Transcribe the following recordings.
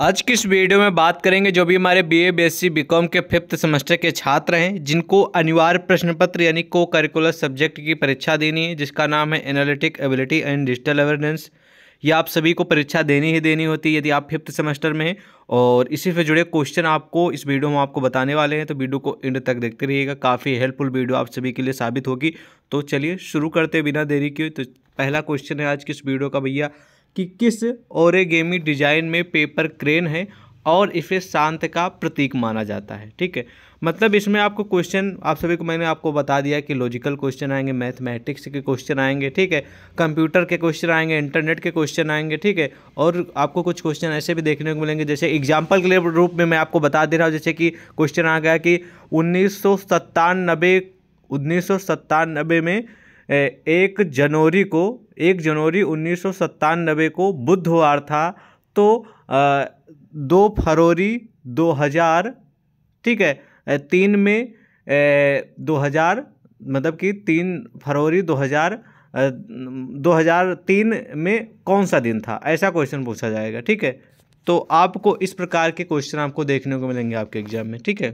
आज की इस वीडियो में बात करेंगे जो भी हमारे बीए बीएससी बीकॉम के फिफ्थ सेमेस्टर के छात्र हैं जिनको अनिवार्य प्रश्न पत्र यानी को करिकुलर सब्जेक्ट की परीक्षा देनी है जिसका नाम है analytic ability and digital awareness ये आप सभी को परीक्षा देनी ही देनी होती है यदि आप फिफ्थ सेमेस्टर में हैं और इसी से जुड़े क्वेश्चन आपको इस वीडियो में आपको बताने वाले हैं तो वीडियो को एंड तक देखते रहिएगा काफ़ी हेल्पफुल वीडियो आप सभी के लिए साबित होगी तो चलिए शुरू करते बिना देरी के तो पहला क्वेश्चन है आज की इस वीडियो का भैया कि किस ओरेगेमी डिजाइन में पेपर क्रेन है और इसे शांत का प्रतीक माना जाता है ठीक है मतलब इसमें आपको क्वेश्चन आप सभी को मैंने आपको बता दिया कि लॉजिकल क्वेश्चन आएंगे मैथमेटिक्स के क्वेश्चन आएंगे ठीक है कंप्यूटर के क्वेश्चन आएंगे इंटरनेट के क्वेश्चन आएंगे ठीक है और आपको कुछ क्वेश्चन ऐसे भी देखने को मिलेंगे जैसे एग्जाम्पल के रूप में मैं आपको बता दे रहा हूँ जैसे कि क्वेश्चन आ गया कि उन्नीस सौ में एक जनवरी को एक जनवरी उन्नीस सौ सत्तानवे को बुधवार था तो दो फरवरी दो हज़ार ठीक है तीन में दो हज़ार मतलब कि तीन फरवरी दो हज़ार 2003 में कौन सा दिन था ऐसा क्वेश्चन पूछा जाएगा ठीक है तो आपको इस प्रकार के क्वेश्चन आपको देखने को मिलेंगे आपके एग्जाम में ठीक है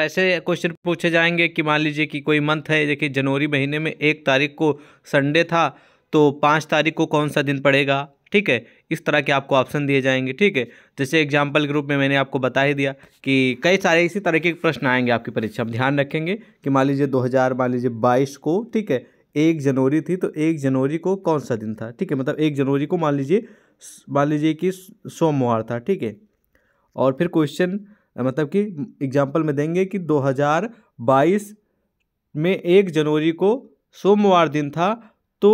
ऐसे क्वेश्चन पूछे जाएंगे कि मान लीजिए कि कोई मंथ है देखिए जनवरी महीने में एक तारीख को संडे था तो पाँच तारीख को कौन सा दिन पड़ेगा ठीक है इस तरह के आपको ऑप्शन दिए जाएंगे ठीक है जैसे एग्जाम्पल के रूप में मैंने आपको बता ही दिया कि कई सारे इसी तरह के प्रश्न आएंगे आपकी परीक्षा में ध्यान रखेंगे कि मान लीजिए दो हज़ार मान लीजिए बाईस को ठीक है एक जनवरी थी तो एक जनवरी को कौन सा दिन था ठीक है मतलब एक जनवरी को मान लीजिए मान लीजिए कि सोमवार था ठीक है और फिर क्वेश्चन मतलब कि एग्जाम्पल में देंगे कि 2022 में एक जनवरी को सोमवार दिन था तो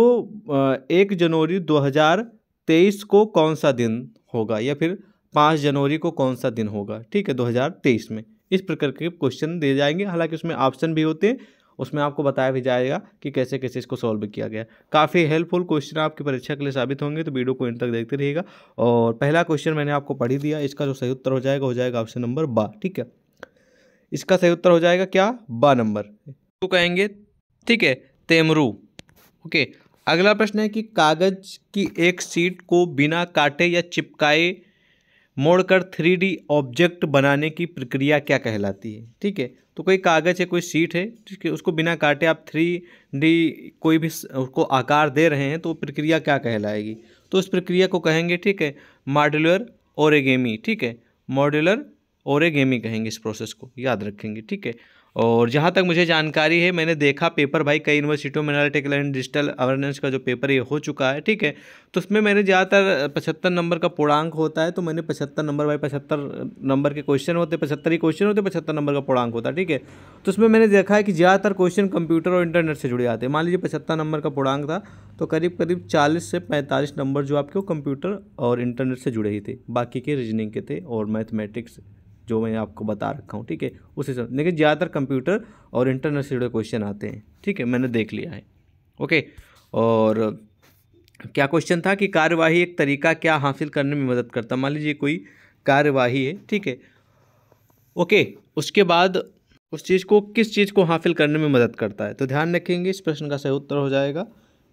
एक जनवरी 2023 को कौन सा दिन होगा या फिर पाँच जनवरी को कौन सा दिन होगा ठीक है 2023 में इस प्रकार के क्वेश्चन दिए जाएंगे हालांकि उसमें ऑप्शन भी होते हैं उसमें आपको बताया भी जाएगा कि कैसे कैसे इसको सॉल्व किया गया काफ़ी हेल्पफुल क्वेश्चन आपकी परीक्षा के लिए साबित होंगे तो वीडियो को इन तक देखते रहिएगा और पहला क्वेश्चन मैंने आपको पढ़ी दिया इसका जो सही उत्तर हो जाएगा हो जाएगा ऑप्शन नंबर बा ठीक है इसका सही उत्तर हो जाएगा क्या बा नंबर तो कहेंगे ठीक है तेमरू ओके अगला प्रश्न है कि कागज की एक सीट को बिना काटे या चिपकाए मोड़कर थ्री ऑब्जेक्ट बनाने की प्रक्रिया क्या कहलाती है ठीक है तो कोई कागज़ है कोई शीट है ठीक है उसको बिना काटे आप थ्री डी कोई भी उसको आकार दे रहे हैं तो प्रक्रिया क्या कहलाएगी तो उस प्रक्रिया को कहेंगे ठीक है मॉड्यूलर ओरेगेमी ठीक है मॉड्यूलर ओरेगेमी कहेंगे इस प्रोसेस को याद रखेंगे ठीक है और जहाँ तक मुझे जानकारी है मैंने देखा पेपर भाई कई यूनिवर्सिटियों में टेक्ल एंड डिजिटल अवेयरनेस का जो पेपर ये हो चुका है ठीक है तो उसमें मैंने ज़्यादातर पचहत्तर नंबर का पूर्णांक होता है तो मैंने पचहत्तर नंबर बाई पचहत्तर नंबर के क्वेश्चन होते हैं पचहत्तर ही क्वेश्चन होते पचहत्तर नंबर का पूर्णांक होता है ठीक है तो उसमें मैंने देखा है कि ज़्यादातर क्वेश्चन कंप्यूटर और इंटरनेट से जुड़े आते हैं मान लीजिए पचहत्तर नंबर का पूर्णांक था तो करीब करीब चालीस से पैंतालीस नंबर जो आपके वो कंप्यूटर और इंटरनेट से जुड़े ही थे बाकी के रीजनिंग के थे और मैथमेटिक्स जो मैं आपको बता रखा हूँ ठीक है उस हिसाब से लेकिन ज़्यादातर कंप्यूटर और इंटरनेट से जुड़े क्वेश्चन आते हैं ठीक है मैंने देख लिया है ओके और क्या क्वेश्चन था कि कार्यवाही एक तरीका क्या हासिल करने में मदद करता मान लीजिए कोई कार्यवाही है ठीक है ओके उसके बाद उस चीज़ को किस चीज़ को हासिल करने में मदद करता है तो ध्यान रखेंगे इस प्रश्न का सही उत्तर हो जाएगा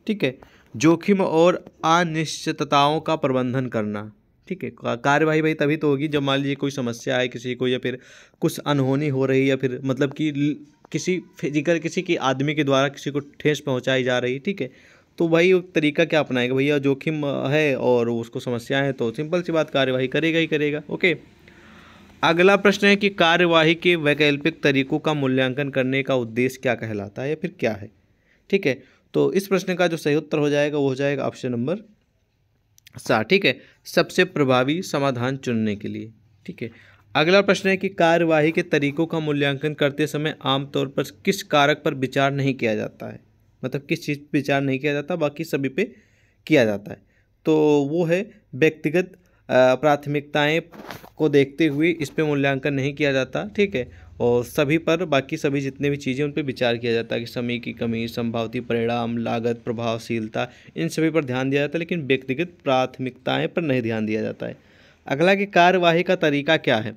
ठीक है जोखिम और अनिश्चितताओं का प्रबंधन करना ठीक है कार्यवाही भाई तभी तो होगी जब मान लीजिए कोई समस्या आए किसी को या फिर कुछ अनहोनी हो रही या फिर मतलब कि किसी फिजिकल किसी के आदमी के द्वारा किसी को ठेस पहुंचाई जा रही ठीक है तो भाई तरीका क्या अपनाएगा भैया जोखिम है और उसको समस्या है तो सिंपल सी बात कार्यवाही करेगा ही करेगा ओके अगला प्रश्न है कि कार्यवाही के वैकल्पिक तरीकों का मूल्यांकन करने का उद्देश्य क्या कहलाता है या फिर क्या है ठीक है तो इस प्रश्न का जो सही उत्तर हो जाएगा वो हो जाएगा ऑप्शन नंबर सा ठीक है सबसे प्रभावी समाधान चुनने के लिए ठीक है अगला प्रश्न है कि कार्यवाही के तरीकों का मूल्यांकन करते समय आमतौर पर किस कारक पर विचार नहीं किया जाता है मतलब किस चीज़ पर विचार नहीं किया जाता बाकी सभी पे किया जाता है तो वो है व्यक्तिगत प्राथमिकताएं को देखते हुए इस पर मूल्यांकन नहीं किया जाता ठीक है और सभी पर बाकी सभी जितने भी चीज़ें उन पर विचार किया जाता है कि समय की कमी संभावती परिणाम लागत प्रभावशीलता इन सभी पर ध्यान दिया जाता है लेकिन व्यक्तिगत प्राथमिकताएँ पर नहीं ध्यान दिया जाता है अगला कि कार्यवाही का तरीका क्या है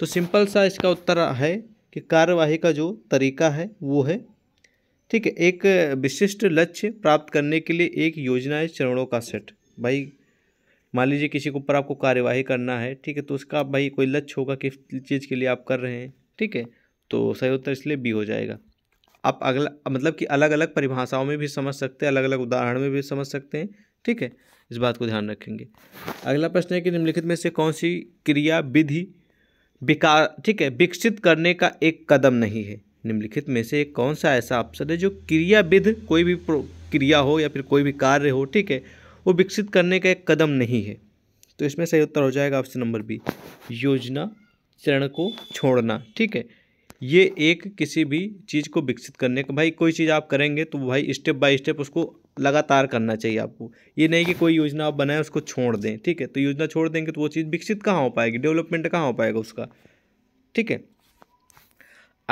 तो सिंपल सा इसका उत्तर है कि कार्यवाही का जो तरीका है वो है ठीक है एक विशिष्ट लक्ष्य प्राप्त करने के लिए एक योजना है चरणों का सेट भाई मान लीजिए किसी के ऊपर आपको कार्यवाही करना है ठीक है तो उसका भाई कोई लक्ष्य होगा किस चीज़ के लिए आप कर रहे हैं ठीक है तो सही उत्तर इसलिए बी हो जाएगा आप अगला मतलब कि अलग अलग परिभाषाओं में भी समझ सकते हैं अलग अलग उदाहरण में भी समझ सकते हैं ठीक है इस बात को ध्यान रखेंगे अगला प्रश्न है कि निम्नलिखित में से कौन सी क्रिया विधि विकास ठीक है विकसित करने का एक कदम नहीं है निम्नलिखित में से कौन सा ऐसा ऑप्शन है जो क्रियाविध कोई भी क्रिया हो या फिर कोई भी कार्य हो ठीक है वो विकसित करने का एक कदम नहीं है तो इसमें सही उत्तर हो जाएगा ऑप्शन नंबर बी योजना चरण को छोड़ना ठीक है ये एक किसी भी चीज़ को विकसित करने का भाई कोई चीज़ आप करेंगे तो भाई स्टेप बाय स्टेप उसको लगातार करना चाहिए आपको ये नहीं कि कोई योजना आप बनाएं उसको छोड़ दें ठीक है तो योजना छोड़ देंगे तो वो चीज़ विकसित कहाँ हो पाएगी डेवलपमेंट कहाँ हो पाएगा उसका ठीक है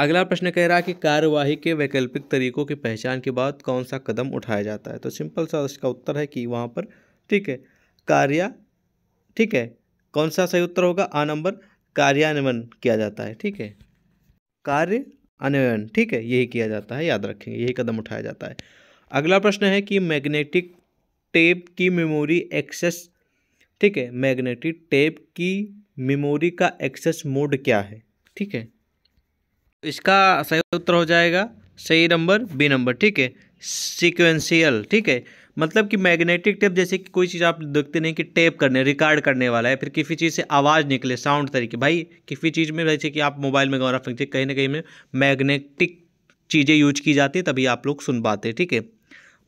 अगला प्रश्न कह रहा है कि कार्यवाही के वैकल्पिक तरीकों की पहचान के बाद कौन सा कदम उठाया जाता है तो सिंपल सा इसका उत्तर है कि वहाँ पर ठीक है कार्या ठीक है कौन सा सही उत्तर होगा आ नंबर कार्यान्वयन किया जाता है ठीक है कार्य अन्वयन ठीक है यही किया जाता है याद रखेंगे यही कदम उठाया जाता है अगला प्रश्न है कि मैग्नेटिक टेप की मेमोरी एक्सेस ठीक है मैग्नेटिक टेप की मेमोरी का एक्सेस मोड क्या है ठीक है इसका सही उत्तर हो जाएगा सही नंबर बी नंबर ठीक है सिक्वेंशियल ठीक है मतलब कि मैग्नेटिक टेप जैसे कि कोई चीज़ आप देखते नहीं कि टेप करने रिकॉर्ड करने वाला है फिर किसी चीज़ से आवाज़ निकले साउंड तरीके भाई किसी चीज़ में जैसे कि आप मोबाइल में गौर रखेंगे कहीं ना कहीं में मैग्नेटिक चीज़ें यूज की जाती है तभी आप लोग सुन पाते ठीक है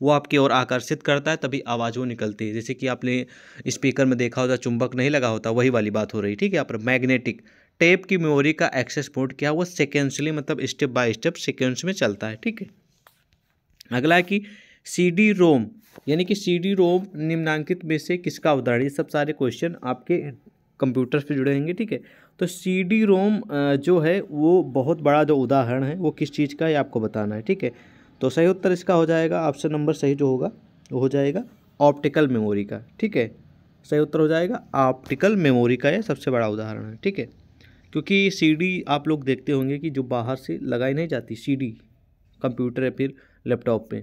वो आपकी ओर आकर्षित करता है तभी आवाज़ वो निकलती है जैसे कि आपने स्पीकर में देखा होता चुंबक नहीं लगा होता वही वाली बात हो रही ठीक है आप मैग्नेटिक टेप की मेमोरी का एक्सेस पोर्ट क्या वो सिक्वेंशली मतलब स्टेप बाय स्टेप सिक्वेंस में चलता है ठीक है अगला है कि सी डी रोम यानी कि सी डी रोम निम्नांकित में से किसका उदाहरण ये सब सारे क्वेश्चन आपके कंप्यूटर से जुड़े होंगे ठीक है तो सी डी रोम जो है वो बहुत बड़ा जो उदाहरण है वो किस चीज़ का है आपको बताना है ठीक है तो सही उत्तर इसका हो जाएगा ऑप्शन नंबर सही जो होगा वो हो जाएगा ऑप्टिकल मेमोरी का ठीक है सही उत्तर हो जाएगा ऑप्टिकल मेमोरी का यह सबसे बड़ा उदाहरण है ठीक है क्योंकि सीडी आप लोग देखते होंगे कि जो बाहर से लगाई नहीं जाती सीडी कंप्यूटर या फिर लैपटॉप में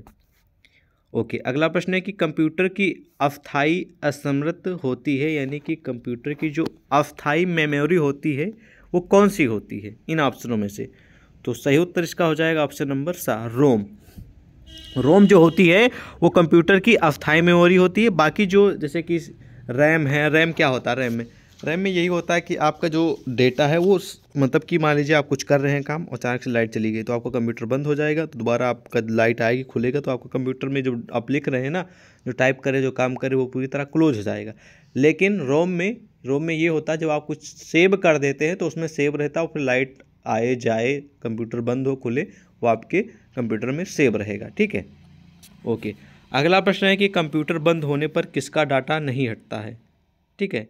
ओके अगला प्रश्न है कि कंप्यूटर की अस्थाई असमृत होती है यानी कि कंप्यूटर की जो अस्थाई मेमोरी होती है वो कौन सी होती है इन ऑप्शनों में से तो सही उत्तर इसका हो जाएगा ऑप्शन नंबर सा रोम रोम जो होती है वो कंप्यूटर की अस्थाई मेमोरी होती है बाकी जो जैसे कि रैम है रैम क्या होता है रैम में रैम में यही होता है कि आपका जो डेटा है वो मतलब कि मान लीजिए आप कुछ कर रहे हैं काम अचानक से लाइट चली गई तो आपका कंप्यूटर बंद हो जाएगा तो दोबारा आपका लाइट आएगी खुलेगा तो आपका कंप्यूटर में जो आप लिख रहे हैं ना जो टाइप करें जो काम करें वो पूरी तरह क्लोज हो जाएगा लेकिन रोम में रोम में ये होता है जब आप कुछ सेव कर देते हैं तो उसमें सेव रहता है और फिर लाइट आए जाए कंप्यूटर बंद हो खुले वो आपके कंप्यूटर में सेव रहेगा ठीक है ओके अगला प्रश्न है कि कंप्यूटर बंद होने पर किसका डाटा नहीं हटता है ठीक है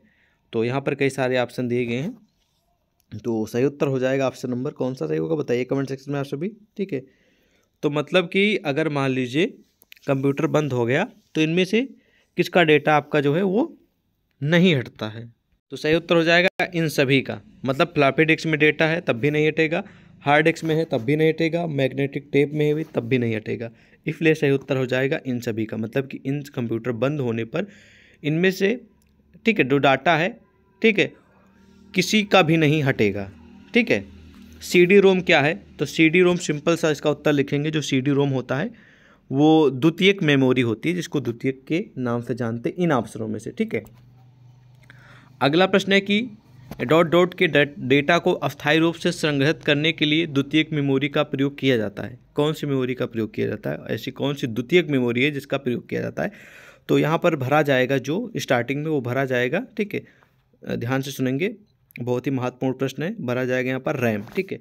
तो यहाँ पर कई सारे ऑप्शन दिए गए हैं तो सही उत्तर हो जाएगा ऑप्शन नंबर कौन सा सही होगा बताइए कमेंट सेक्शन में आप सभी ठीक है तो मतलब कि अगर मान लीजिए कंप्यूटर बंद हो गया तो इनमें से किसका डेटा आपका जो है वो नहीं हटता है तो सही उत्तर हो जाएगा इन सभी का मतलब फ्लापी डिस्क में डेटा है तब भी नहीं हटेगा हार्ड डिस्क में है तब भी नहीं हटेगा मैग्नेटिक टेप में है भी तब भी नहीं हटेगा इसलिए सही उत्तर हो जाएगा इन सभी का मतलब कि इन कंप्यूटर बंद होने पर इनमें से ठीक है जो डाटा है ठीक है किसी का भी नहीं हटेगा ठीक है सी डी रोम क्या है तो सी डी रोम सिंपल सा इसका उत्तर लिखेंगे जो सी डी रोम होता है वो द्वितीयक मेमोरी होती है जिसको द्वितीयक के नाम से जानते इन ऑप्शनों में से ठीक है अगला प्रश्न है कि डॉट डॉट के डेटा को अस्थायी रूप से संग्रहित करने के लिए द्वितीयक मेमोरी का प्रयोग किया जाता है कौन सी मेमोरी का प्रयोग किया जाता है ऐसी कौन सी द्वितीयक मेमोरी है जिसका प्रयोग किया जाता है तो यहाँ पर भरा जाएगा जो स्टार्टिंग में वो भरा जाएगा ठीक है ध्यान से सुनेंगे बहुत ही महत्वपूर्ण प्रश्न है भरा जाएगा यहाँ पर रैम ठीक है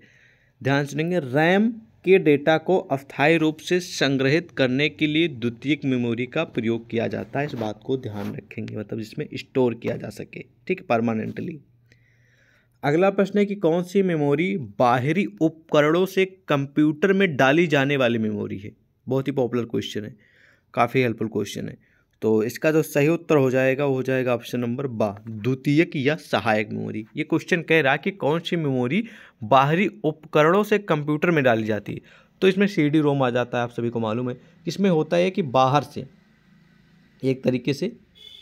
ध्यान सुनेंगे रैम के डेटा को अस्थायी रूप से संग्रहित करने के लिए द्वितीयक मेमोरी का प्रयोग किया जाता है इस बात को ध्यान रखेंगे मतलब जिसमें स्टोर किया जा सके ठीक है परमानेंटली अगला प्रश्न है कि कौन सी मेमोरी बाहरी उपकरणों से कंप्यूटर में डाली जाने वाली मेमोरी है बहुत ही पॉपुलर क्वेश्चन है काफ़ी हेल्पफुल क्वेश्चन है तो इसका जो सही उत्तर हो जाएगा वो हो जाएगा ऑप्शन नंबर बा द्वितीयक या सहायक मेमोरी ये क्वेश्चन कह रहा है कि कौन सी मेमोरी बाहरी उपकरणों से कंप्यूटर में डाली जाती है तो इसमें सी डी रोम आ जाता है आप सभी को मालूम है इसमें होता है कि बाहर से एक तरीके से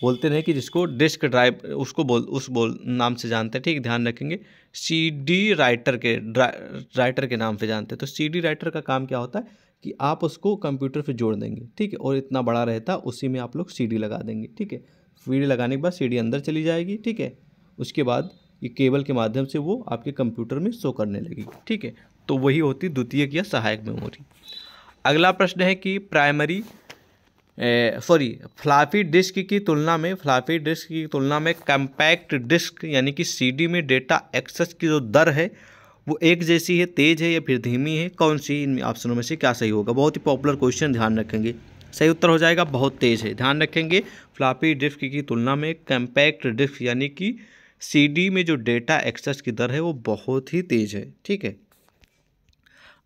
बोलते रहे कि जिसको डिस्क ड्राइव उसको बोल उस बोल नाम से जानते हैं ठीक ध्यान रखेंगे सी डी राइटर के ड्रा, राइटर के नाम से जानते हैं तो सी डी राइटर का काम क्या होता है कि आप उसको कंप्यूटर से जोड़ देंगे ठीक है और इतना बड़ा रहता उसी में आप लोग सी लगा देंगे ठीक है सी लगाने के बाद सी अंदर चली जाएगी ठीक है उसके बाद ये केबल के माध्यम से वो आपके कंप्यूटर में शो करने लगेगी ठीक है तो वही होती द्वितीय या सहायक मेमोरी अगला प्रश्न है कि प्राइमरी सॉरी फ्लाफी डिस्क की तुलना में फ्लाफी डिस्क की तुलना में कम्पैक्ट डिस्क यानी कि सीडी में डेटा एक्सेस की जो दर है वो एक जैसी है तेज़ है या फिर धीमी है कौन सी इन ऑप्शनों में से क्या सही होगा बहुत ही पॉपुलर क्वेश्चन ध्यान रखेंगे सही उत्तर हो जाएगा बहुत तेज़ है ध्यान रखेंगे फ्लापी डिस्क की तुलना में कंपैक्ट डिस्क यानी कि सीडी में जो डेटा एक्सेस की दर है वो बहुत ही तेज़ है ठीक है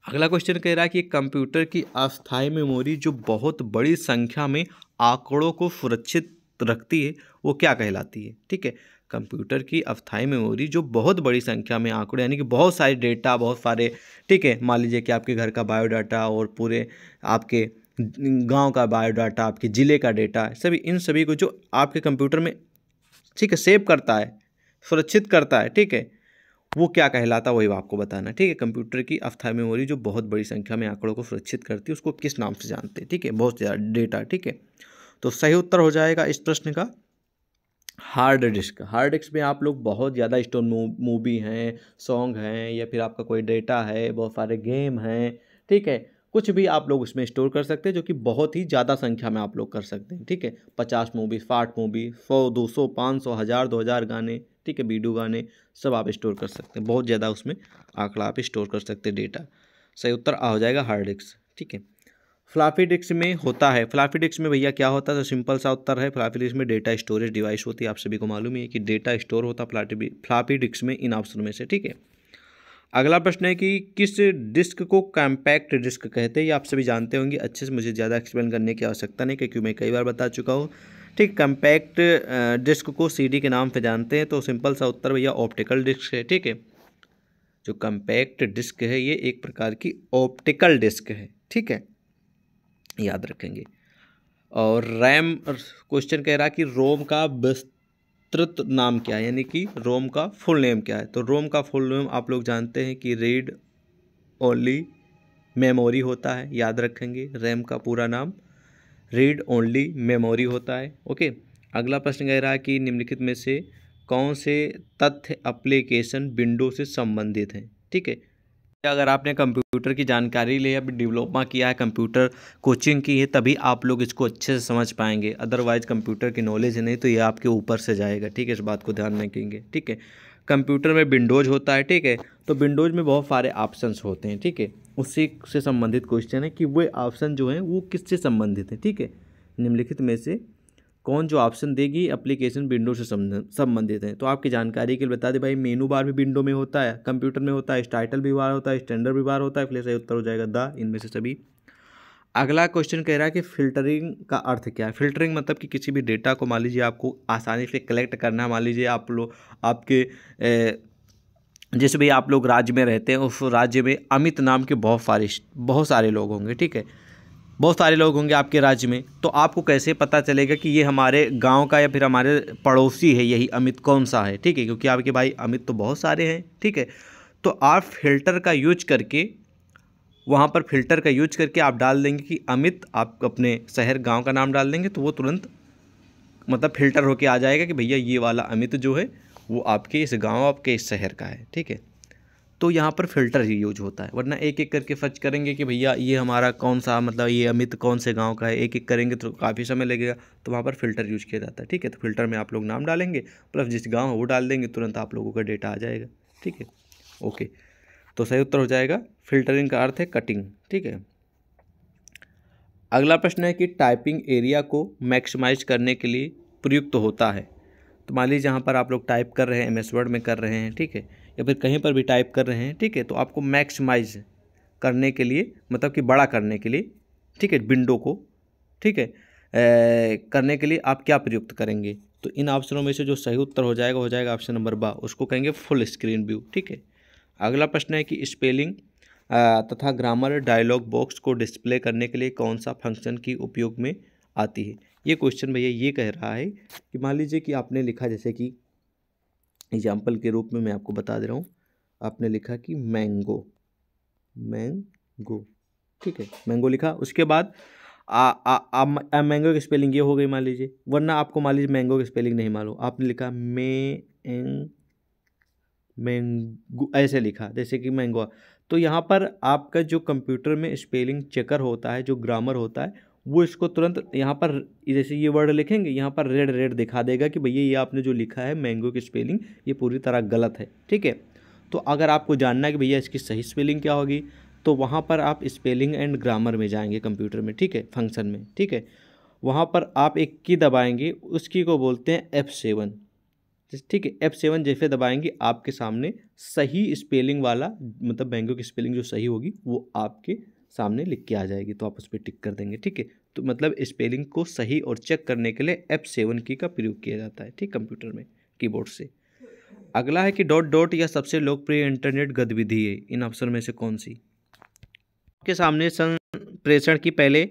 अगला क्वेश्चन कह रहा है कि कंप्यूटर की अस्थायी मेमोरी जो बहुत बड़ी संख्या में आंकड़ों को सुरक्षित रखती है वो क्या कहलाती है ठीक है कंप्यूटर की अफथाई मेमोरी जो बहुत बड़ी संख्या में आंकड़े यानी कि बहुत सारे डेटा बहुत सारे ठीक है मान लीजिए कि आपके घर का बायोडाटा और पूरे आपके गांव का बायोडाटा आपके ज़िले का डेटा सभी इन सभी को जो आपके कंप्यूटर में ठीक है सेव करता है सुरक्षित करता है ठीक है वो क्या कहलाता है वही आपको बताना ठीक है कंप्यूटर की अफथा मेमोरी जो बहुत बड़ी संख्या में आंकड़ों को सुरक्षित करती है उसको किस नाम से जानते हैं ठीक है बहुत ज़्यादा डेटा ठीक है तो सही उत्तर हो जाएगा इस प्रश्न का हार्ड डिस्क हार्ड डिस्क में आप लोग बहुत ज़्यादा स्टोर मूवी हैं सॉन्ग हैं या फिर आपका कोई डेटा है बहुत सारे गेम हैं ठीक है कुछ भी आप लोग उसमें स्टोर कर सकते हैं जो कि बहुत ही ज़्यादा संख्या में आप लोग कर सकते हैं ठीक है पचास मूवी साठ मूवी सौ दो सौ पाँच सौ हज़ार दो हज़ार गाने ठीक है वीडियो गाने सब आप स्टोर कर सकते हैं बहुत ज़्यादा उसमें आंकड़ा आप स्टोर कर सकते हैं डेटा सही उत्तर आ हो जाएगा हार्ड डिस्क ठीक है फ्लाफी डिस्क में होता है फ्लाफी डिस्क में भैया क्या होता है तो सिंपल सा उत्तर है फ्लाफी डिस्क में डेटा स्टोरेज डिवाइस होती है आप सभी को मालूम है कि डेटा स्टोर होता है फ्लाफी डिस्क में इन ऑप्शन में से ठीक है अगला प्रश्न है कि किस डिस्क को कॉम्पैक्ट डिस्क कहते हैं ये आप सभी जानते होंगे अच्छे से मुझे ज़्यादा एक्सप्लेन करने की आवश्यकता नहीं क्योंकि मैं कई बार बता चुका हूँ ठीक कॉम्पैक्ट डिस्क को सी के नाम से जानते हैं तो सिंपल सा उत्तर भैया ऑप्टिकल डिस्क है ठीक है जो कम्पैक्ट डिस्क है ये एक प्रकार की ऑप्टिकल डिस्क है ठीक है याद रखेंगे और रैम क्वेश्चन कह रहा कि रोम का विस्तृत नाम क्या है यानी कि रोम का फुल नेम क्या है तो रोम का फुल नेम आप लोग जानते हैं कि रीड ओनली मेमोरी होता है याद रखेंगे रैम का पूरा नाम रीड ओनली मेमोरी होता है ओके अगला प्रश्न कह रहा है कि निम्नलिखित में से कौन से तथ्य अप्लीकेशन विंडो से संबंधित हैं ठीक है अगर आपने कंप्यूटर की जानकारी ली है डिप्लोमा किया है कंप्यूटर कोचिंग की है तभी आप लोग इसको अच्छे से समझ पाएंगे अदरवाइज कंप्यूटर की नॉलेज नहीं तो ये आपके ऊपर से जाएगा ठीक है इस बात को ध्यान रखेंगे ठीक है कंप्यूटर में विंडोज होता है ठीक है तो विंडोज में बहुत सारे ऑप्शन होते हैं ठीक है उसी से संबंधित क्वेश्चन है कि वे ऑप्शन जो हैं वो किससे संबंधित हैं ठीक है निम्नलिखित में से कौन जो ऑप्शन देगी एप्लीकेशन विंडो से संबंधित है तो आपकी जानकारी के लिए बता दें भाई मेनू बार भी विंडो में होता है कंप्यूटर में होता है स्टाइटल भी बार होता है स्टैंडर्ड भी बार होता है फिर सही उत्तर हो जाएगा द इनमें से सभी अगला क्वेश्चन कह रहा है कि फ़िल्टरिंग का अर्थ क्या है फ़िल्टरिंग मतलब कि किसी भी डेटा को मान लीजिए आपको आसानी से कलेक्ट करना मान लीजिए आप लोग आपके ए, जिस भी आप लोग राज्य में रहते हैं उस राज्य में अमित नाम के बहुत सारे बहुत सारे लोग होंगे ठीक है बहुत सारे लोग होंगे आपके राज्य में तो आपको कैसे पता चलेगा कि ये हमारे गांव का या फिर हमारे पड़ोसी है यही अमित कौन सा है ठीक है क्योंकि आपके भाई अमित तो बहुत सारे हैं ठीक है तो आप फिल्टर का यूज करके वहाँ पर फिल्टर का यूज करके आप डाल देंगे कि अमित आप अपने शहर गाँव का नाम डाल देंगे तो वो तुरंत मतलब फिल्टर होके आ जाएगा कि भैया ये वाला अमित जो है वो आपके इस गाँव आपके इस शहर का है ठीक है तो यहाँ पर फ़िल्टर ही यूज होता है वरना एक एक करके सर्च करेंगे कि भैया ये हमारा कौन सा मतलब ये अमित कौन से गांव का है एक एक करेंगे तो काफ़ी समय लगेगा तो वहाँ पर फ़िल्टर यूज किया जाता है ठीक है तो फिल्टर में आप लोग नाम डालेंगे प्लस जिस गाँव है वो डाल देंगे तुरंत आप लोगों का डेटा आ जाएगा ठीक है ओके तो सही उत्तर हो जाएगा फिल्टरिंग का अर्थ है कटिंग ठीक है अगला प्रश्न है कि टाइपिंग एरिया को मैक्सिमाइज करने के लिए प्रयुक्त होता है तो मान लीजिए जहाँ पर आप लोग टाइप कर रहे हैं एम एस वर्ड में कर रहे हैं ठीक है या फिर कहीं पर भी टाइप कर रहे हैं ठीक है तो आपको मैक्सिमाइज करने के लिए मतलब कि बड़ा करने के लिए ठीक है विंडो को ठीक है करने के लिए आप क्या प्रयुक्त करेंगे तो इन ऑप्शनों में से जो सही उत्तर हो जाएगा हो जाएगा ऑप्शन नंबर बा उसको कहेंगे फुल स्क्रीन व्यू ठीक है अगला प्रश्न है कि स्पेलिंग तथा ग्रामर डायलॉग बॉक्स को डिस्प्ले करने के लिए कौन सा फंक्शन की उपयोग में आती है ये क्वेश्चन भैया ये कह रहा है कि मान लीजिए कि आपने लिखा जैसे कि एग्जाम्पल के रूप में मैं आपको बता दे रहा हूँ आपने लिखा कि मैंगो मैंगो ठीक है मैंगो लिखा उसके बाद आ, आ, आ, आ मैंगो की स्पेलिंग ये हो गई मान लीजिए वरना आपको मान लीजिए मैंगो की स्पेलिंग नहीं मालूम आपने लिखा मे एंग मैंगो ऐसे लिखा जैसे कि मैंगो तो यहाँ पर आपका जो कंप्यूटर में स्पेलिंग चेकर होता है जो ग्रामर होता है वो इसको तुरंत यहाँ पर जैसे ये वर्ड लिखेंगे यहाँ पर रेड रेड दिखा देगा कि भैया ये आपने जो लिखा है मैंगो की स्पेलिंग ये पूरी तरह गलत है ठीक है तो अगर आपको जानना है कि भैया इसकी सही स्पेलिंग क्या होगी तो वहाँ पर आप स्पेलिंग एंड ग्रामर में जाएंगे कंप्यूटर में ठीक है फंक्शन में ठीक है वहाँ पर आप एक की दबाएंगे उस की को बोलते हैं एफ़ सेवन ठीक है एफ़ सेवन जैसे दबाएंगे आपके सामने सही स्पेलिंग वाला मतलब बैंकों की स्पेलिंग जो सही होगी वो आपके सामने लिख के आ जाएगी तो आप उस पर टिक कर देंगे ठीक है तो मतलब स्पेलिंग को सही और चेक करने के लिए एफ सेवन की का प्रयोग किया जाता है ठीक कंप्यूटर में कीबोर्ड से अगला है कि डॉट डॉट या सबसे लोकप्रिय इंटरनेट गतिविधि है इन ऑप्शन में से कौन सी के सामने संप्रेषण की पहले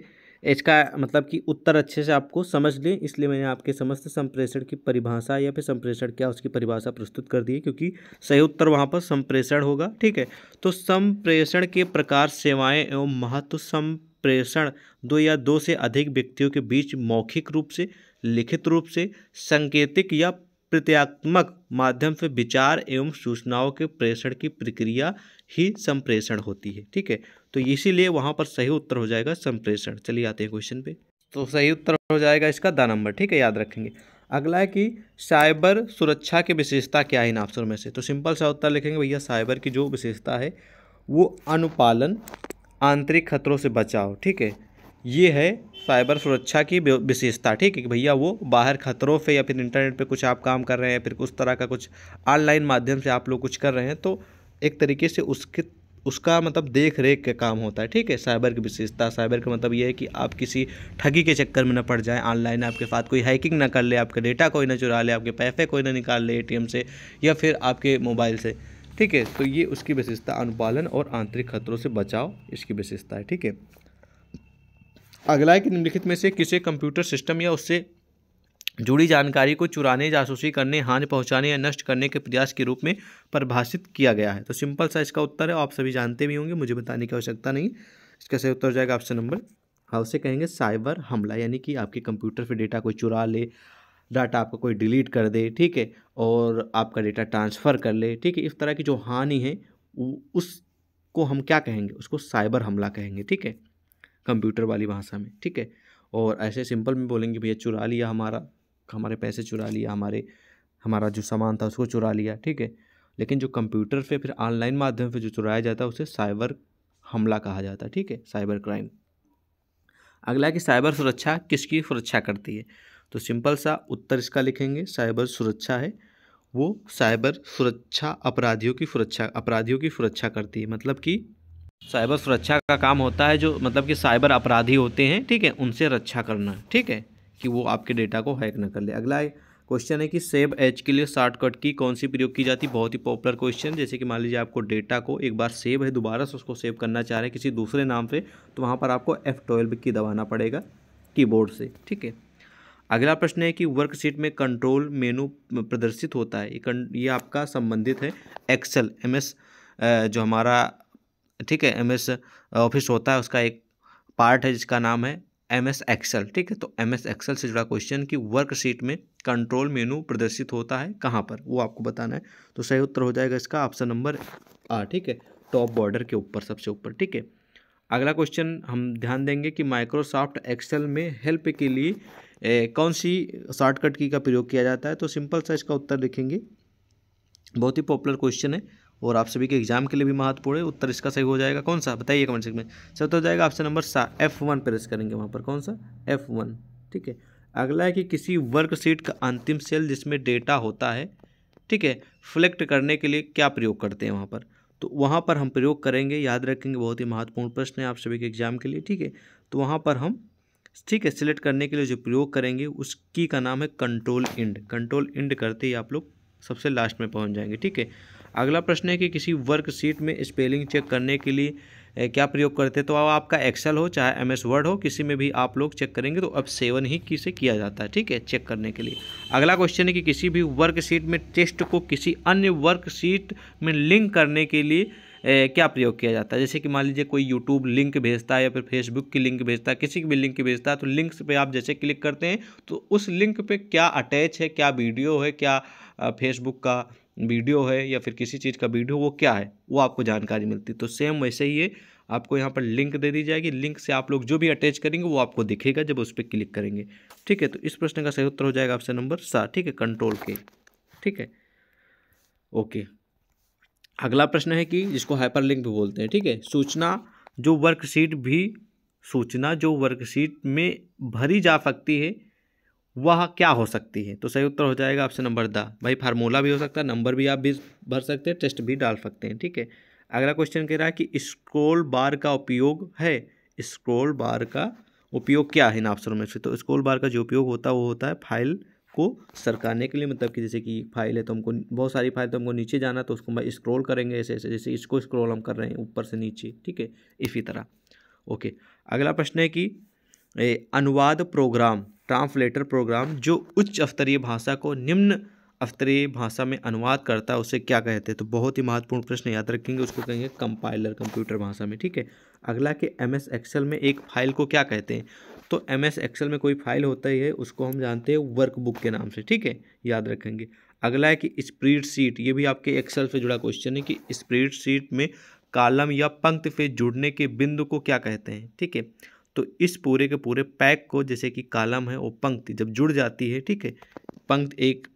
इसका मतलब कि उत्तर अच्छे से आपको समझ लें इसलिए मैंने आपके समस्त संप्रेषण की परिभाषा या फिर संप्रेषण क्या उसकी परिभाषा प्रस्तुत कर दी है क्योंकि सही उत्तर वहाँ पर संप्रेषण होगा ठीक है तो संप्रेषण के प्रकार सेवाएं एवं महत्व संप्रेषण दो या दो से अधिक व्यक्तियों के बीच मौखिक रूप से लिखित रूप से संकेतिक या प्रत्यात्मक माध्यम से विचार एवं सूचनाओं के प्रेषण की प्रक्रिया ही संप्रेषण होती है ठीक है तो इसीलिए वहाँ पर सही उत्तर हो जाएगा संप्रेषण चलिए आते हैं क्वेश्चन पे तो सही उत्तर हो जाएगा इसका द नंबर ठीक है याद रखेंगे अगला है कि साइबर सुरक्षा की विशेषता क्या है इन ऑप्शनों में से तो सिंपल सा उत्तर लिखेंगे भैया साइबर की जो विशेषता है वो अनुपालन आंतरिक खतरों से बचाव ठीक है ये है साइबर सुरक्षा की विशेषता ठीक है कि भैया वो बाहर खतरों पे या फिर इंटरनेट पे कुछ आप काम कर रहे हैं फिर उस तरह का कुछ ऑनलाइन माध्यम से आप लोग कुछ कर रहे हैं तो एक तरीके से उसके उसका मतलब देख रेख का काम होता है ठीक है साइबर की विशेषता साइबर का मतलब ये है कि आप किसी ठगी के चक्कर में ना पड़ जाएं ऑनलाइन आपके साथ कोई हैकिंग ना कर ले आपका डेटा कोई ना चुरा ले आपके पैसे कोई ना निकाल ले एटीएम से या फिर आपके मोबाइल से ठीक है तो ये उसकी विशेषता अनुपालन और आंतरिक खतरों से बचाव इसकी विशेषता है ठीक है अगला है कि निम्नलिखित में से किसे कंप्यूटर सिस्टम या उससे जुड़ी जानकारी को चुराने जासूसी करने हानि पहुंचाने या नष्ट करने के प्रयास के रूप में परिभाषित किया गया है तो सिंपल सा इसका उत्तर है आप सभी जानते भी होंगे मुझे बताने की आवश्यकता नहीं इसका सही उत्तर हो जाएगा ऑप्शन नंबर हाँ से कहेंगे साइबर हमला यानी कि आपके कंप्यूटर पर डेटा कोई चुरा ले डाटा आपका कोई डिलीट कर दे ठीक है और आपका डेटा ट्रांसफ़र कर ले ठीक है इस तरह की जो हानि है उसको हम क्या कहेंगे उसको साइबर हमला कहेंगे ठीक है कंप्यूटर वाली भाषा में ठीक है और ऐसे सिंपल में बोलेंगे भैया चुरा लिया हमारा हमारे पैसे चुरा लिया हमारे हमारा जो सामान था उसको चुरा लिया ठीक है लेकिन जो कंप्यूटर पे फिर ऑनलाइन माध्यम से जो चुराया जाता है उसे साइबर हमला कहा जाता है ठीक है साइबर क्राइम अगला कि साइबर सुरक्षा किसकी सुरक्षा करती है तो सिंपल सा उत्तर इसका लिखेंगे साइबर सुरक्षा है वो साइबर सुरक्षा अपराधियों की सुरक्षा अपराधियों की सुरक्षा करती है मतलब कि साइबर सुरक्षा का काम होता है जो मतलब कि साइबर अपराधी होते हैं ठीक है उनसे रक्षा करना ठीक है कि वो आपके डेटा को हैक ना कर ले अगला क्वेश्चन है कि सेव एच के लिए शॉर्टकट की कौन सी प्रयोग की जाती है बहुत ही पॉपुलर क्वेश्चन जैसे कि मान लीजिए आपको डेटा को एक बार सेव है दोबारा से उसको सेव करना चाह रहे हैं किसी दूसरे नाम से तो वहाँ पर आपको एफ़ ट्वेल्व की दबाना पड़ेगा कीबोर्ड से ठीक है अगला प्रश्न है कि वर्कशीट में कंट्रोल मेनू प्रदर्शित होता है ये आपका संबंधित है एक्सेल एम जो हमारा ठीक है एम ऑफिस होता है उसका एक पार्ट है जिसका नाम है एम एस एक्सेल ठीक है तो एम एस एक्सेल से जुड़ा क्वेश्चन कि वर्कशीट में कंट्रोल मेनू प्रदर्शित होता है कहाँ पर वो आपको बताना है तो सही उत्तर हो जाएगा इसका ऑप्शन नंबर आ ठीक है टॉप बॉर्डर के ऊपर सबसे ऊपर ठीक है अगला क्वेश्चन हम ध्यान देंगे कि माइक्रोसॉफ्ट एक्सेल में हेल्प के लिए ए, कौन सी शॉर्टकट की का प्रयोग किया जाता है तो सिंपल सा इसका उत्तर लिखेंगे बहुत ही पॉपुलर क्वेश्चन है और आप सभी के एग्जाम के लिए भी महत्वपूर्ण है उत्तर इसका सही हो जाएगा कौन सा बताइए कमेंट सेक्शन में सर तो हो जाएगा ऑप्शन नंबर सा एफ वन प्रेस करेंगे वहाँ पर कौन सा एफ वन ठीक है अगला है कि किसी वर्कशीट का अंतिम सेल जिसमें डेटा होता है ठीक है फ्लेक्ट करने के लिए क्या प्रयोग करते हैं वहाँ पर तो वहाँ पर हम प्रयोग करेंगे याद रखेंगे बहुत ही महत्वपूर्ण प्रश्न है आप सभी के एग्जाम के लिए ठीक है तो वहाँ पर हम ठीक है सिलेक्ट करने के लिए जो प्रयोग करेंगे उसकी का नाम है कंट्रोल इंड कंट्रोल इंड करते ही आप लोग सबसे लास्ट में पहुँच जाएंगे ठीक है अगला प्रश्न है कि किसी वर्कशीट में स्पेलिंग चेक करने के लिए क्या प्रयोग करते हैं तो अब आपका एक्सेल हो चाहे एम एस वर्ड हो किसी में भी आप लोग चेक करेंगे तो अब सेवन ही किसे किया जाता है ठीक है चेक करने के लिए अगला क्वेश्चन है कि किसी भी वर्कशीट में टेस्ट को किसी अन्य वर्कशीट में लिंक करने के लिए ए, क्या प्रयोग किया जाता है जैसे कि मान लीजिए कोई यूट्यूब लिंक भेजता है या फिर फेसबुक की लिंक भेजता है किसी की भी लिंक भेजता है तो लिंक्स पे आप जैसे क्लिक करते हैं तो उस लिंक पे क्या अटैच है क्या वीडियो है क्या फेसबुक का वीडियो है या फिर किसी चीज़ का वीडियो वो क्या है वो आपको जानकारी मिलती तो सेम वैसे ही है आपको यहाँ पर लिंक दे दी जाएगी लिंक से आप लोग जो भी अटैच करेंगे वो आपको दिखेगा जब उस पर क्लिक करेंगे ठीक है तो इस प्रश्न का सही उत्तर हो जाएगा ऑप्शन नंबर सात ठीक है कंट्रोल के ठीक है ओके अगला प्रश्न है कि जिसको हाइपर लिंक भी बोलते हैं ठीक है सूचना जो वर्कशीट भी सूचना जो वर्कशीट में भरी जा सकती है वह क्या हो सकती है तो सही उत्तर हो जाएगा ऑप्शन नंबर द भाई फार्मूला भी हो सकता है नंबर भी आप भी भर सकते हैं टेस्ट भी डाल सकते हैं ठीक है अगला क्वेश्चन कह रहा है कि स्क्रोल बार का उपयोग है स्क्रोल बार का उपयोग क्या है इन ऑप्शनों में से तो स्क्रोल बार का जो उपयोग होता है वो होता है फाइल को सरकाने के लिए मतलब कि जैसे कि फाइल है तो हमको बहुत सारी फाइल तो हमको नीचे जाना तो उसको हम स्क्रोल करेंगे ऐसे ऐसे जैसे इसको स्क्रोल हम कर रहे हैं ऊपर से नीचे ठीक है इसी तरह ओके अगला प्रश्न है कि अनुवाद प्रोग्राम ट्रांसलेटर प्रोग्राम जो उच्च स्तरीय भाषा को निम्न स्तरीय भाषा में अनुवाद करता है उसे क्या कहते हैं तो बहुत ही महत्वपूर्ण प्रश्न याद रखेंगे उसको कहेंगे कंपाइलर कंप्यूटर भाषा में ठीक है अगला कि एम एस एक्सेल में एक फाइल को क्या कहते हैं तो एम एस एक्सेल में कोई फाइल होता ही है उसको हम जानते हैं वर्क बुक के नाम से ठीक है याद रखेंगे अगला है कि स्प्रीड शीट ये भी आपके एक्सेल से जुड़ा क्वेश्चन है कि स्प्रीड शीट में कालम या पंक्ति से जुड़ने के बिंदु को क्या कहते हैं ठीक है तो इस पूरे के पूरे पैक को जैसे कि कालम है वो पंक्ति जब जुड़ जाती है ठीक है पंक्ति एक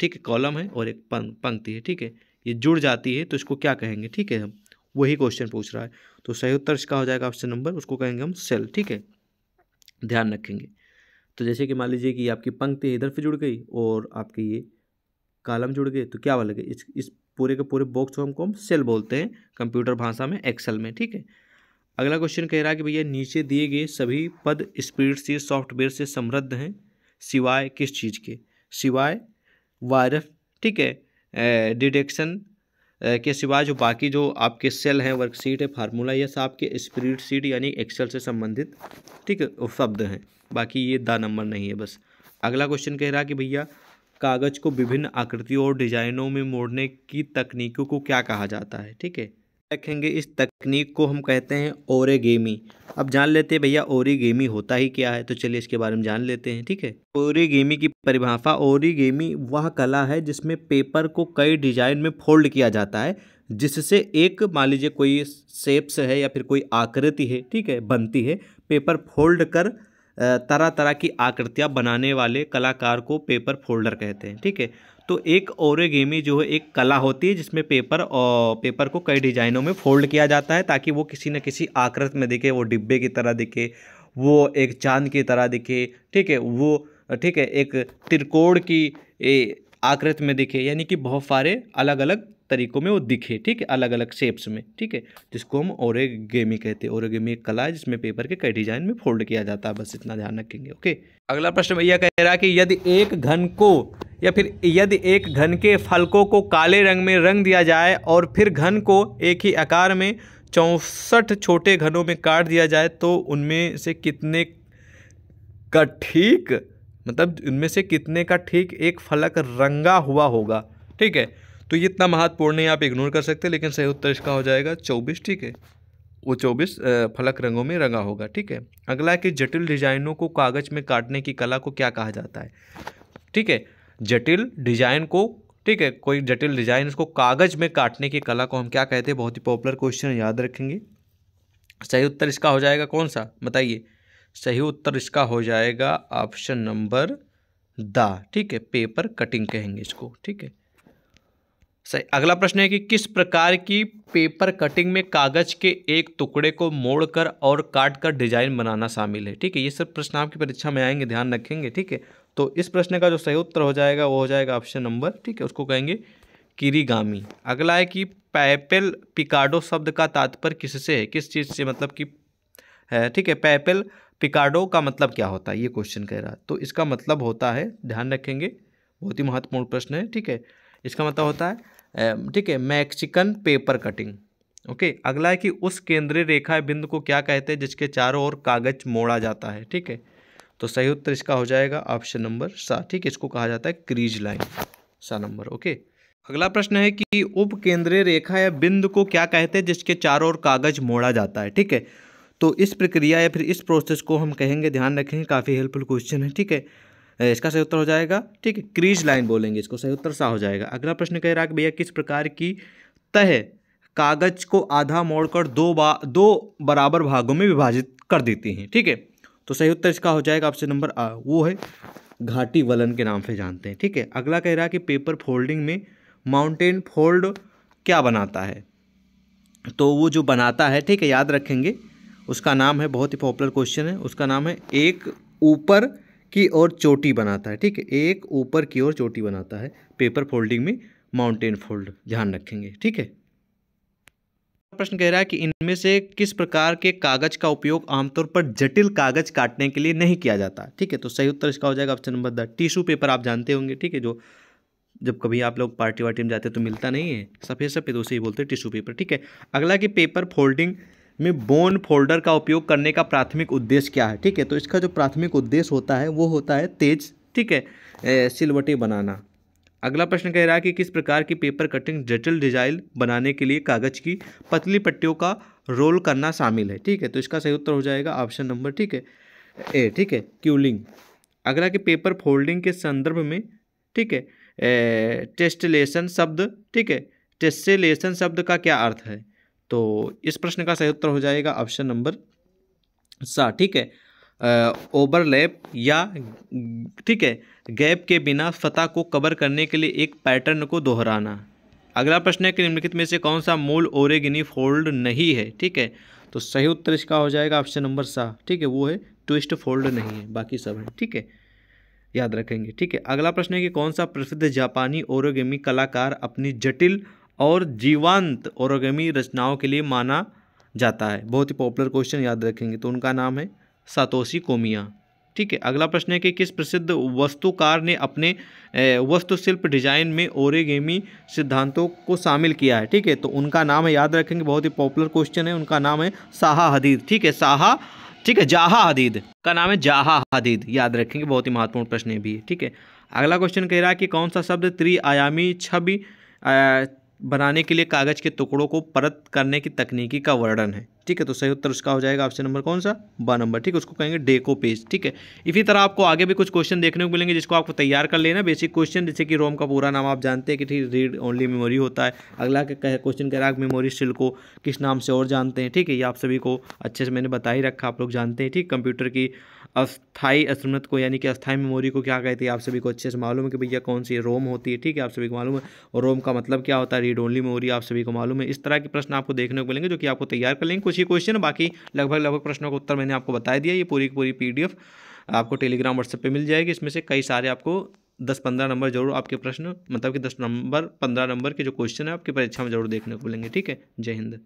ठीक है कॉलम है और एक पंक्ति है ठीक है ये जुड़ जाती है तो इसको क्या कहेंगे ठीक है हम वही क्वेश्चन पूछ रहा है तो सही उत्तर इसका हो जाएगा ऑप्शन नंबर उसको कहेंगे हम सेल ठीक है ध्यान रखेंगे तो जैसे कि मान लीजिए कि आपकी पंक्ति इधर से जुड़ गई और आपके ये कालम जुड़ गए तो क्या वाले इस इस पूरे के पूरे बॉक्स को हमको हम सेल बोलते हैं कंप्यूटर भाषा में एक्सेल में ठीक है अगला क्वेश्चन कह रहा है कि भैया नीचे दिए गए सभी पद स्पीड से सॉफ्टवेयर से समृद्ध हैं सिवाय किस चीज़ के सिवाय वायरस ठीक है डिटेक्शन के सिवाय जो बाकी जो आपके सेल हैं वर्कशीट है फार्मूला ये सब आपके स्प्रीड शीट यानी एक्सेल से संबंधित ठीक है शब्द हैं बाकी ये दा नंबर नहीं है बस अगला क्वेश्चन कह रहा है कि भैया कागज़ को विभिन्न आकृतियों और डिजाइनों में मोड़ने की तकनीकों को क्या कहा जाता है ठीक है रखेंगे इस तकनीक को हम कहते हैं ओरे गेमी अब जान लेते हैं भैया गेमी होता ही क्या है तो चलिए इसके बारे में जान लेते हैं ठीक है गेमी की परिभाषा गेमी वह कला है जिसमें पेपर को कई डिजाइन में फोल्ड किया जाता है जिससे एक मान लीजिए कोई सेप्स है या फिर कोई आकृति है ठीक है बनती है पेपर फोल्ड कर तरह तरह की आकृतियाँ बनाने वाले कलाकार को पेपर फोल्डर कहते हैं ठीक है तो एक गेमी जो है एक कला होती है जिसमें पेपर और पेपर को कई डिजाइनों में फोल्ड किया जाता है ताकि वो किसी न किसी आकृति में दिखे वो डिब्बे की तरह दिखे वो एक चांद की तरह दिखे ठीक है वो ठीक है एक त्रिकोण की आकृति में दिखे यानी कि बहुत सारे अलग अलग तरीकों में वो दिखे ठीक है अलग अलग शेप्स में ठीक है जिसको हम ओरेगेमी कहते हैं ओरेगेमी एक कला है जिसमें पेपर के कई डिजाइन में फोल्ड किया जाता है बस इतना ध्यान रखेंगे ओके अगला प्रश्न भैया कह रहा है कि यदि एक घन को या फिर यदि एक घन के फलकों को काले रंग में रंग दिया जाए और फिर घन को एक ही आकार में चौंसठ छोटे घनों में काट दिया जाए तो उनमें से कितने का ठीक मतलब उनमें से कितने का ठीक एक फलक रंगा हुआ होगा ठीक है तो ये इतना महत्वपूर्ण नहीं आप इग्नोर कर सकते लेकिन सही उत्तर इसका हो जाएगा चौबीस ठीक है वो चौबीस फलक रंगों में रंगा होगा ठीक है अगला कि जटिल डिजाइनों को कागज में काटने की कला को क्या कहा जाता है ठीक है जटिल डिजाइन को ठीक है कोई जटिल डिजाइन इसको कागज में काटने की कला को हम क्या कहते हैं बहुत ही पॉपुलर क्वेश्चन याद रखेंगे सही उत्तर इसका हो जाएगा कौन सा बताइए सही उत्तर इसका हो जाएगा ऑप्शन नंबर द ठीक है पेपर कटिंग कहेंगे इसको ठीक है सही अगला प्रश्न है कि किस प्रकार की पेपर कटिंग में कागज के एक टुकड़े को मोड़कर और काटकर डिजाइन बनाना शामिल है ठीक है ये सब प्रश्न आपकी परीक्षा में आएंगे ध्यान रखेंगे ठीक है तो इस प्रश्न का जो सही उत्तर हो जाएगा वो हो जाएगा ऑप्शन नंबर ठीक है उसको कहेंगे किरीगामी अगला है कि पैपल पिकाडो शब्द का तात्पर्य किससे है किस चीज़ से मतलब कि है ठीक है पैपल पिकाडो का मतलब क्या होता है ये क्वेश्चन कह रहा है तो इसका मतलब होता है ध्यान रखेंगे बहुत ही महत्वपूर्ण प्रश्न है ठीक है इसका मतलब होता है ठीक है मैक्सिकन पेपर कटिंग ओके अगला है कि उस केंद्रीय रेखा बिंदु को क्या कहते हैं जिसके चारों ओर कागज मोड़ा जाता है ठीक है तो सही उत्तर इसका हो जाएगा ऑप्शन नंबर सात ठीक इसको कहा जाता है क्रीज लाइन सा नंबर ओके अगला प्रश्न है कि उप केंद्रीय रेखा या बिंदु को क्या कहते हैं जिसके चारों ओर कागज मोड़ा जाता है ठीक है तो इस प्रक्रिया या फिर इस प्रोसेस को हम कहेंगे ध्यान रखेंगे काफ़ी हेल्पफुल क्वेश्चन है ठीक है इसका सही उत्तर हो जाएगा ठीक है क्रीज लाइन बोलेंगे इसको सही उत्तर सा हो जाएगा अगला प्रश्न कह रहा है कि भैया किस प्रकार की तह कागज को आधा मोड़कर दो बा दो बराबर भागों में विभाजित कर देती हैं ठीक है तो सही उत्तर इसका हो जाएगा ऑप्शन नंबर आ वो है घाटी वलन के नाम से जानते हैं ठीक है अगला कह रहा है कि पेपर फोल्डिंग में माउंटेन फोल्ड क्या बनाता है तो वो जो बनाता है ठीक है याद रखेंगे उसका नाम है बहुत ही पॉपुलर क्वेश्चन है उसका नाम है एक ऊपर की ओर चोटी बनाता है ठीक है एक ऊपर की ओर चोटी बनाता है पेपर फोल्डिंग में माउंटेन फोल्ड ध्यान रखेंगे ठीक है प्रश्न कह रहा है कि इनमें से किस प्रकार के कागज का उपयोग आमतौर पर जटिल कागज काटने के लिए नहीं किया जाता ठीक है तो सही उत्तर इसका हो जाएगा option number the tissue paper आप जानते होंगे ठीक है जो जब कभी आप लोग पार्टी वार्टी में जाते हैं तो मिलता नहीं है सफ़ेद सफ़ेद उसे ही बोलते हैं टिश्यू पेपर ठीक है अगला कि पेपर फोल्डिंग में बोन फोल्डर का उपयोग करने का प्राथमिक उद्देश्य क्या है ठीक है तो इसका जो प्राथमिक उद्देश्य होता है वो होता है तेज ठीक है सिलवटी बनाना अगला प्रश्न कह रहा है कि किस प्रकार की पेपर कटिंग जटिल डिजाइन बनाने के लिए कागज की पतली पट्टियों का रोल करना शामिल है ठीक है तो इसका सही उत्तर हो जाएगा ऑप्शन नंबर ठीक है ए ठीक है क्यूलिंग अगला कि पेपर फोल्डिंग के संदर्भ में ठीक है टेस्टलेशन शब्द ठीक है टेस्टलेशन शब्द का क्या अर्थ है तो इस प्रश्न का सही उत्तर हो जाएगा ऑप्शन नंबर सा ठीक है ओवरलैप या ठीक है गैप के बिना सतह को कवर करने के लिए एक पैटर्न को दोहराना अगला प्रश्न है कि निम्नलिखित में से कौन सा मूल ओरेगिनी फोल्ड नहीं है ठीक है तो सही उत्तर इसका हो जाएगा ऑप्शन नंबर सा ठीक है वो है ट्विस्ट फोल्ड नहीं है बाकी सब है ठीक है याद रखेंगे ठीक है अगला प्रश्न है कि कौन सा प्रसिद्ध जापानी ओरोगेमी कलाकार अपनी जटिल और जीवांत औरगमी रचनाओं के लिए माना जाता है बहुत ही पॉपुलर क्वेश्चन याद रखेंगे तो उनका नाम है सातोशी कोमिया ठीक है अगला प्रश्न है कि किस प्रसिद्ध वस्तुकार ने अपने वस्तुशिल्प डिजाइन में ओरेगेमी सिद्धांतों को शामिल किया है ठीक है तो उनका नाम है याद रखेंगे बहुत ही पॉपुलर क्वेश्चन है उनका नाम है साहा हदीद ठीक है साहा ठीक है जाहा हदीद का नाम है जाहा हदीद याद रखेंगे बहुत ही महत्वपूर्ण प्रश्न है भी ठीक है अगला क्वेश्चन कह रहा है कि कौन सा शब्द त्रिआयामी छवि बनाने के लिए कागज़ के टुकड़ों को परत करने की तकनीकी का वर्णन है ठीक है तो सही उत्तर उसका हो जाएगा ऑप्शन नंबर कौन सा ब नंबर ठीक है उसको कहेंगे डेको पेज ठीक है इसी तरह आपको आगे भी कुछ क्वेश्चन देखने को मिलेंगे जिसको आपको तैयार कर लेना बेसिक क्वेश्चन जैसे कि रोम का पूरा नाम आप जानते हैं कि ठीक रीड ओनली मेमोरी होता है अगला क्वेश्चन कह रहा है मेमोरी स्टिल को किस नाम से और जानते हैं ठीक है ये आप सभी को अच्छे से मैंने बता ही रखा आप लोग जानते हैं ठीक कंप्यूटर की अस्थाई स्मृत को यानी कि अस्थाई मेमोरी को क्या कहते हैं आप सभी को अच्छे से मालूम है कि भैया कौन सी रोम होती है ठीक है आप सभी को मालूम है और रोम का मतलब क्या होता है रीड ओनली मेमोरी आप सभी को मालूम है इस तरह के प्रश्न आपको देखने को मिलेंगे जो कि आपको तैयार कर लेंगे कुछ ही क्वेश्चन बाकी लगभग लगभग प्रश्नों का उत्तर मैंने आपको बता दिया ये पूरी की पूरी पी आपको टेलीग्राम व्हाट्सएप पर मिल जाएगी इसमें से कई सारे आपको दस पंद्रह नंबर जरूर आपके प्रश्न मतलब कि दस नंबर पंद्रह नंबर के जो क्वेश्चन है आपकी परीक्षा में जरूर देखने को मिलेंगे ठीक है जय हिंद